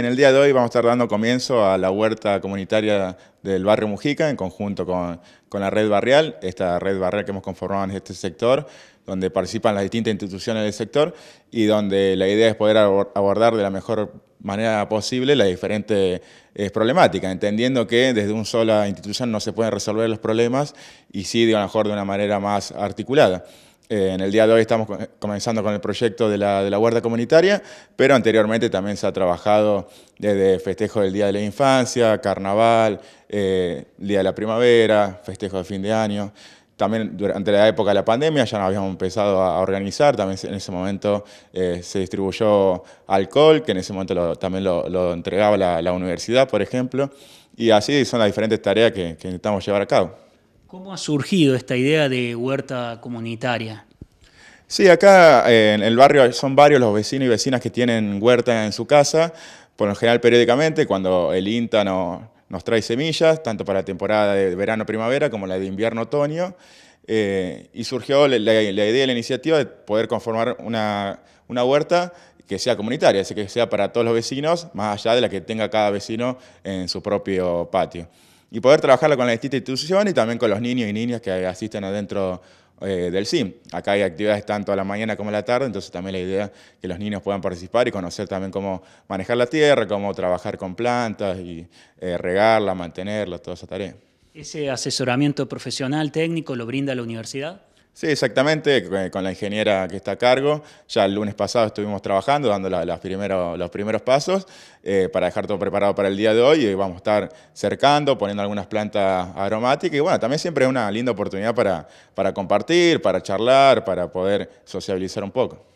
En el día de hoy vamos a estar dando comienzo a la huerta comunitaria del barrio Mujica en conjunto con, la red barrial, esta red barrial que hemos conformado en este sector, donde participan las distintas instituciones del sector y donde la idea es poder abordar de la mejor manera posible las diferentes eh, problemáticas, entendiendo que desde una sola institución no se pueden resolver los problemas y sí, de a lo mejor, de una manera más articulada. Eh, en el día de hoy estamos comenzando con el proyecto de la, guarda comunitaria, pero anteriormente también se ha trabajado desde festejo del Día de la Infancia, carnaval, eh, Día de la Primavera, festejo de fin de año. También durante la época de la pandemia ya nos habíamos empezado a organizar, también en ese momento eh, se distribuyó alcohol, que en ese momento también lo, entregaba la, universidad, por ejemplo, y así son las diferentes tareas que, que intentamos llevar a cabo. ¿Cómo ha surgido esta idea de huerta comunitaria? Sí, acá eh, en el barrio son varios los vecinos y vecinas que tienen huerta en su casa, por lo general periódicamente, cuando el INTA nos trae semillas, tanto para la temporada de verano-primavera como la de invierno-otoño, eh, y surgió la, idea y la iniciativa de poder conformar una, una huerta que sea comunitaria, así que sea para todos los vecinos, más allá de la que tenga cada vecino en su propio patio y poder trabajarlo con las institución instituciones y también con los niños y niñas que asisten adentro eh, del SIM. Acá hay actividades tanto a la mañana como a la tarde, entonces también la idea es que los niños puedan participar y conocer también cómo manejar la tierra, cómo trabajar con plantas y eh, regarla, mantenerla, toda esa tarea. ¿Ese asesoramiento profesional técnico lo brinda la universidad? Sí, exactamente, con la ingeniera que está a cargo. Ya el lunes pasado estuvimos trabajando, dando las los primeros pasos eh, para dejar todo preparado para el día de hoy. Y vamos a estar cercando, poniendo algunas plantas aromáticas. Y bueno, también siempre es una linda oportunidad para, para compartir, para charlar, para poder sociabilizar un poco.